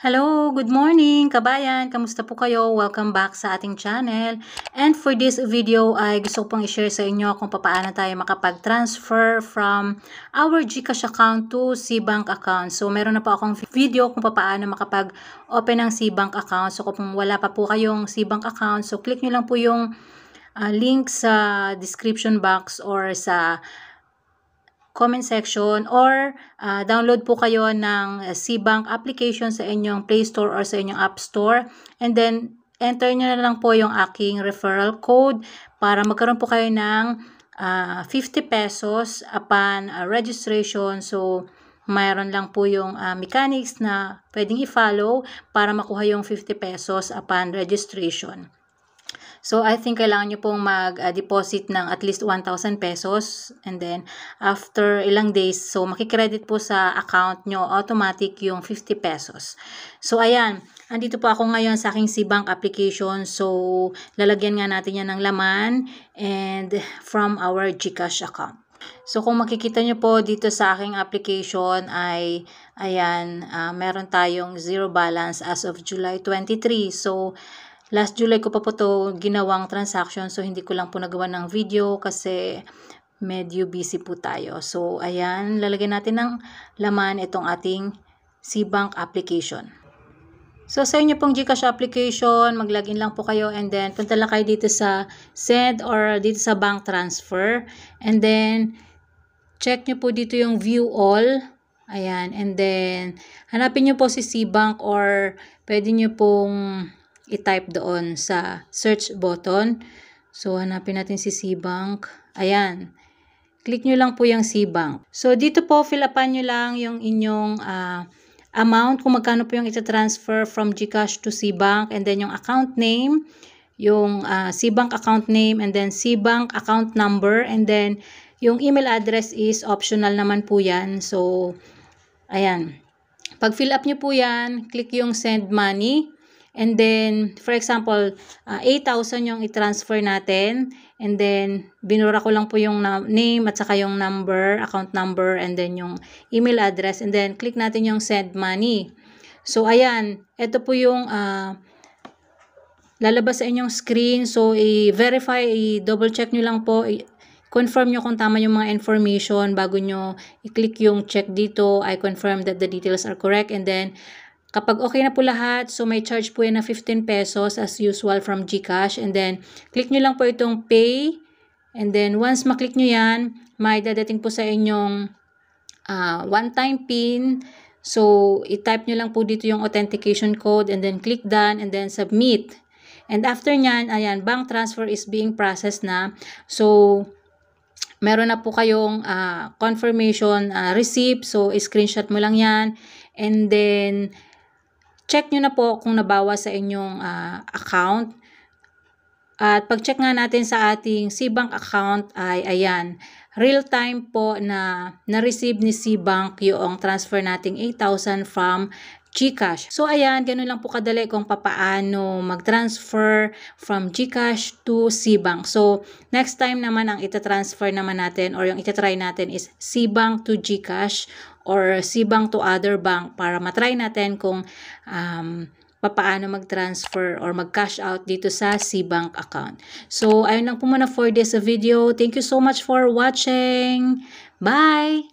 Hello, good morning kabayan! Kamusta po kayo? Welcome back sa ating channel. And for this video ay gusto pong i-share sa inyo kung paano tayo makapag-transfer from our GCash account to C-Bank account. So meron na po akong video kung paano makapag-open ng C-Bank account. So kung wala pa po kayong C-Bank account, so click nyo lang po yung uh, link sa description box or sa comment section or uh, download po kayo ng C-Bank application sa inyong Play Store or sa inyong App Store and then enter nyo na lang po yung aking referral code para magkaroon po kayo ng uh, ah, 50 pesos upon uh, registration so mayroon lang po yung uh, mechanics na pwedeng i-follow para makuha yung 50 pesos upon registration. So, I think kailangan nyo pong mag-deposit ah, ng at least 1,000 pesos. And then, after ilang days, so makikredit po sa account nyo automatic yung 50 pesos. So, ayan. Andito po ako ngayon sa aking C-Bank application. So, lalagyan nga natin yan ng laman and from our GCash account. So, kung makikita nyo po dito sa aking application ay, ayan, uh, meron tayong zero balance as of July 23. So, Last July ko pa po to ginawang transaction so hindi ko lang po nagawa ng video kasi medyo busy po tayo. So ayan, lalagyan natin ng laman itong ating C-Bank application. So sa inyo pong GCash application, mag-login lang po kayo and then punta lang kayo dito sa send or dito sa bank transfer. And then check nyo po dito yung view all. Ayan. And then hanapin nyo po si C-Bank or pwede nyo pong i-type doon sa search button. So, hanapin natin si C-Bank. Ayan. Click nyo lang po yung C-Bank. So, dito po, fill upan nyo lang yung inyong uh, amount, kung magkano po yung transfer from Gcash to C-Bank, and then yung account name, yung uh, C-Bank account name, and then C-Bank account number, and then yung email address is optional naman po yan. So, ayan. Pag fill up nyo po yan, click yung send money. And then, for example, uh, ah, 8,000 yung i-transfer natin. And then, binura ko lang po yung name at saka yung number, account number, and then yung email address. And then, click natin yung send money. So, ayan. Ito po yung uh, lalabas sa inyong screen. So, i-verify, i-double check nyo lang po. Confirm nyo kung tama yung mga information bago nyo i-click yung check dito. I confirm that the details are correct. And then, Kapag okay na po lahat, so may charge po yan na 15 pesos as usual from GCash. And then, click nyo lang po itong pay. And then, once maklik nyo yan, may dadating po sa inyong uh, one-time PIN. So, itype nyo lang po dito yung authentication code and then click done and then submit. And after nyan, ayan, bank transfer is being processed na. So, meron na po kayong uh, confirmation uh, receipt. So, screenshot mo lang yan. And then, check nyo na po kung nabawa sa inyong uh, account. At pag-check nga natin sa ating C-Bank account ay ayan, real time po na na-receive ni C-Bank yung transfer nating 8,000 from GCash. So ayan, ganun lang po kadali kung papaano mag-transfer from GCash to C-Bank. So next time naman ang itatransfer naman natin or yung itatry natin is C-Bank to GCash or si to other bank para matry natin kung um, papaano mag-transfer or mag-cash out dito sa c account. So, ayun lang po muna for this video. Thank you so much for watching. Bye!